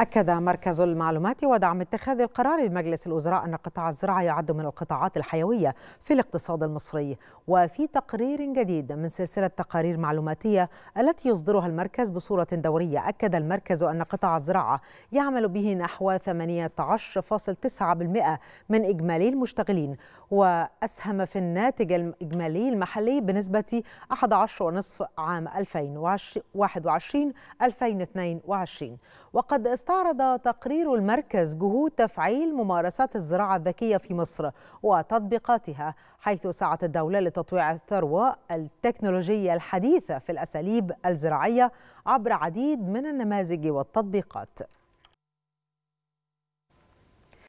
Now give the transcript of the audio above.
أكد مركز المعلومات ودعم اتخاذ القرار بمجلس الوزراء أن قطاع الزراعة يعد من القطاعات الحيوية في الاقتصاد المصري وفي تقرير جديد من سلسلة تقارير معلوماتية التي يصدرها المركز بصورة دورية أكد المركز أن قطاع الزراعة يعمل به نحو 18.9% من إجمالي المشتغلين وأسهم في الناتج الإجمالي المحلي بنسبة 11.5 عام 2021 2022 وقد استطاع استعرض تقرير المركز جهود تفعيل ممارسات الزراعة الذكية في مصر وتطبيقاتها حيث سعت الدولة لتطويع الثروة التكنولوجية الحديثة في الأساليب الزراعية عبر عديد من النماذج والتطبيقات